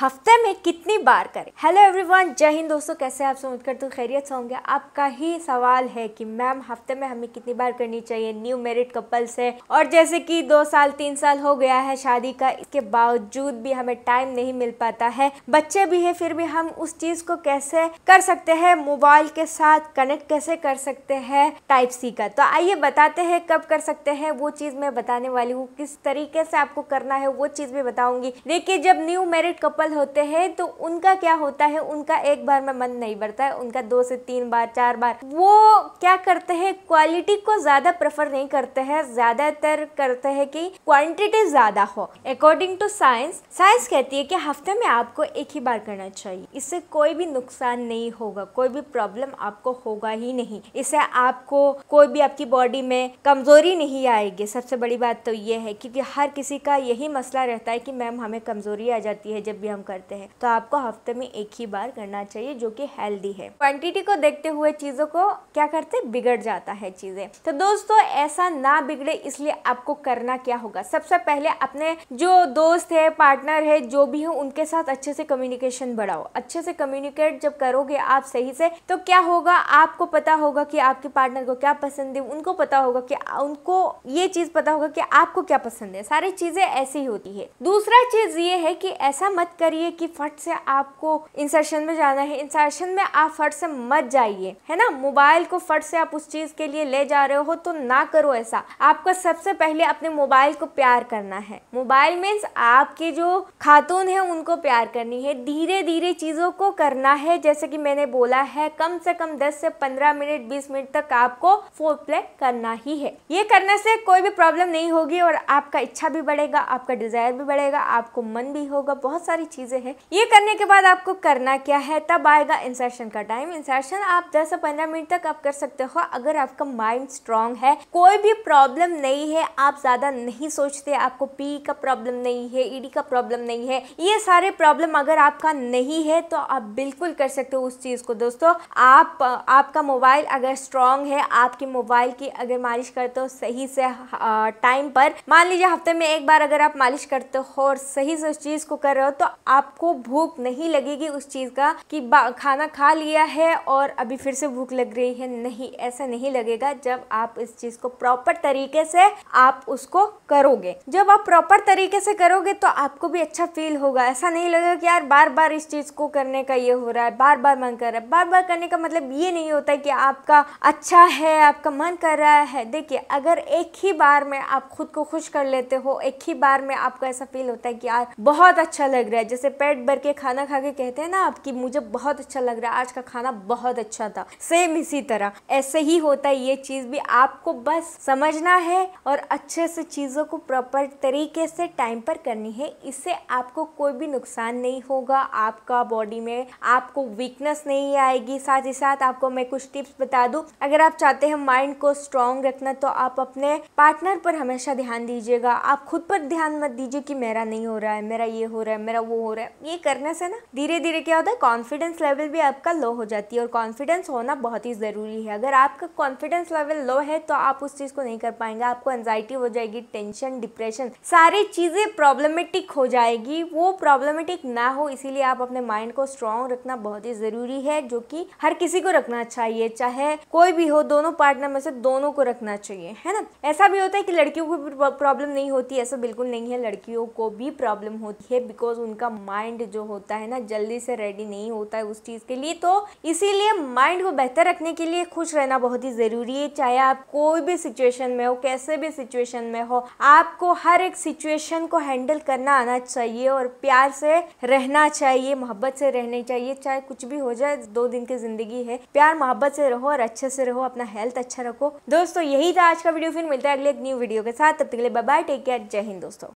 हफ्ते में कितनी बार करें हेलो एवरीवन जय हिंद दोस्तों कैसे आप सब कर तो खैरियत से होंगे आपका ही सवाल है कि मैम हफ्ते में हमें कितनी बार करनी चाहिए न्यू मेरिड कपल्स है और जैसे कि दो साल तीन साल हो गया है शादी का इसके बावजूद भी हमें टाइम नहीं मिल पाता है बच्चे भी है फिर भी हम उस चीज को कैसे कर सकते हैं मोबाइल के साथ कनेक्ट कैसे कर सकते हैं टाइप सी का तो आइए बताते हैं कब कर सकते हैं वो चीज मैं बताने वाली हूँ किस तरीके से आपको करना है वो चीज भी बताऊंगी देखिए जब न्यू मेरिड कपल नॉर्मल होते हैं तो उनका क्या होता है उनका एक बार में मन नहीं बढ़ता है उनका दो से तीन बार चार बार वो क्या करते हैं क्वालिटी को ज़्यादा प्रेफर नहीं करते हैं ज़्यादातर करते हैं कि क्वांटिटी ज़्यादा हो अकॉर्डिंग टू साइंस साइंस कहती है कि हफ्ते में आपको एक ही बार करना चाहिए इससे कोई भी नुकसान नहीं होगा कोई भी प्रॉब्लम आपको होगा ही नहीं इससे आपको कोई भी आपकी बॉडी में कमज़ोरी नहीं आएगी सबसे बड़ी बात तो ये है क्योंकि हर किसी का यही मसला रहता है कि मैम हमें कमज़ोरी आ जाती है जब भी हम हम करते हैं तो आपको हफ्ते में एक ही बार करना चाहिए जो कि हेल्दी है क्वांटिटी को देखते हुए चीज़ों को क्या करते बिगड़ जाता है चीज़ें तो दोस्तों ऐसा ना बिगड़े इसलिए आपको करना क्या होगा सबसे पहले अपने जो दोस्त है पार्टनर है जो भी है उनके साथ अच्छे से कम्युनिकेशन बढ़ाओ अच्छे से कम्युनिकेट जब करोगे आप सही से तो क्या होगा आपको पता होगा कि आपके पार्टनर को क्या पसंद है उनको पता होगा कि उनको ये चीज़ पता होगा कि आपको क्या पसंद है सारी चीज़ें ऐसी होती है दूसरा चीज़ ये है कि ऐसा मत कर करिए कि फट से आपको इंसर्शन में जाना है इंसर्शन में आप फट से मत जाइए है ना मोबाइल को फट से आप उस चीज़ के लिए ले जा रहे हो तो ना करो ऐसा आपको सबसे पहले अपने मोबाइल को प्यार करना है मोबाइल मीन्स आपके जो खातून है उनको प्यार करनी है धीरे धीरे चीज़ों को करना है जैसे कि मैंने बोला है कम से कम 10 से 15 मिनट 20 मिनट तक आपको फोर प्ले करना ही है ये करने से कोई भी प्रॉब्लम नहीं होगी और आपका इच्छा भी बढ़ेगा आपका डिज़ायर भी बढ़ेगा आपको मन भी होगा बहुत सारी चीज़ें हैं ये करने के बाद आपको करना क्या है तब आएगा इंसर्शन का टाइम इंसर्शन आप दस से पंद्रह मिनट तक आप कर सकते हो अगर आपका माइंड स्ट्रांग है कोई भी प्रॉब्लम नहीं है आप ज़्यादा नहीं सोचते आपको पी का प्रॉब्लम नहीं है ईडी e का प्रॉब्लम नहीं है ये सारे प्रॉब्लम अगर आपका नहीं है तो आप बिल्कुल कर सकते हो उस चीज़ को दोस्तों आप आपका मोबाइल अगर स्ट्रांग है आपके मोबाइल की अगर मालिश करते हो सही से टाइम पर मान लीजिए हफ्ते में एक बार अगर आप मालिश करते हो और सही से उस चीज़ को कर रहे हो तो आपको भूख नहीं लगेगी उस चीज़ का कि खाना खा लिया है और अभी फिर से भूख लग रही है नहीं ऐसा नहीं लगेगा जब आप इस चीज़ को प्रॉपर तरीके से आप उसको करोगे जब आप प्रॉपर तरीके से करोगे तो आपको भी अच्छा फील होगा ऐसा नहीं लगेगा कि यार बार बार इस चीज़ को करने का ये हो रहा है बार बार मन कर रहा है बार बार करने का मतलब ये नहीं होता कि आपका अच्छा है आपका मन कर रहा है देखिए अगर एक ही बार में आप खुद को खुश कर लेते हो एक ही बार में आपको ऐसा फील होता है कि यार बहुत अच्छा लग रहा है जैसे पेट भर के खाना खा के कहते हैं ना आप कि मुझे बहुत अच्छा लग रहा है आज का खाना बहुत अच्छा था सेम इसी तरह ऐसे ही होता है ये चीज़ भी आपको बस समझना है और अच्छे से चीज़ों को प्रॉपर तरीके से टाइम पर करनी है इससे आपको कोई भी नुकसान नहीं होगा आपका बॉडी में आपको वीकनेस नहीं आएगी साथ ही साथ आपको मैं कुछ टिप्स बता दूं अगर आप चाहते हैं माइंड को स्ट्रांग रखना तो आप अपने पार्टनर पर हमेशा ध्यान दीजिएगा आप खुद पर ध्यान मत दीजिए कि मेरा नहीं हो रहा है मेरा ये हो रहा है मेरा वो हो रहा है ये करने से ना धीरे धीरे क्या होता है कॉन्फिडेंस लेवल भी आपका लो हो जाती है और कॉन्फिडेंस होना बहुत ही ज़रूरी है अगर आपका कॉन्फिडेंस लेवल लो है तो आप उस चीज़ को नहीं कर पाएंगे आपको एनजाइटी हो जाएगी टेंशन डिप्रेशन सारी चीज़ें प्रॉब्लमेटिक हो जाएगी वो प्रॉब्लमेटिक ना हो इसीलिए आप अपने माइंड को स्ट्रांग रखना बहुत ही ज़रूरी है जो कि हर किसी को रखना चाहिए चाहे कोई भी हो दोनों पार्टनर में से दोनों को रखना चाहिए है ना ऐसा भी होता है कि लड़कियों को प्रॉब्लम नहीं होती ऐसा बिल्कुल नहीं है लड़कियों को भी प्रॉब्लम होती है बिकॉज उनका माइंड जो होता है ना जल्दी से रेडी नहीं होता है उस चीज़ के लिए तो इसीलिए माइंड को बेहतर रखने के लिए खुश रहना बहुत ही ज़रूरी है चाहे आप कोई भी सिचुएशन में हो कैसे भी सिचुएशन में हो आपको हर एक सिचुएशन को हैंडल करना आना चाहिए और प्यार से रहना चाहिए मोहब्बत से रहनी चाहिए चाहे कुछ भी हो जाए दो दिन की ज़िंदगी है प्यार मोहब्बत से रहो और अच्छे से रहो अपना हेल्थ अच्छा रखो दोस्तों यही था आज का वीडियो फिर मिलता है अगले एक न्यू वीडियो के साथ तब तक के लिए बाय टेक केयर जय हिंद दोस्तों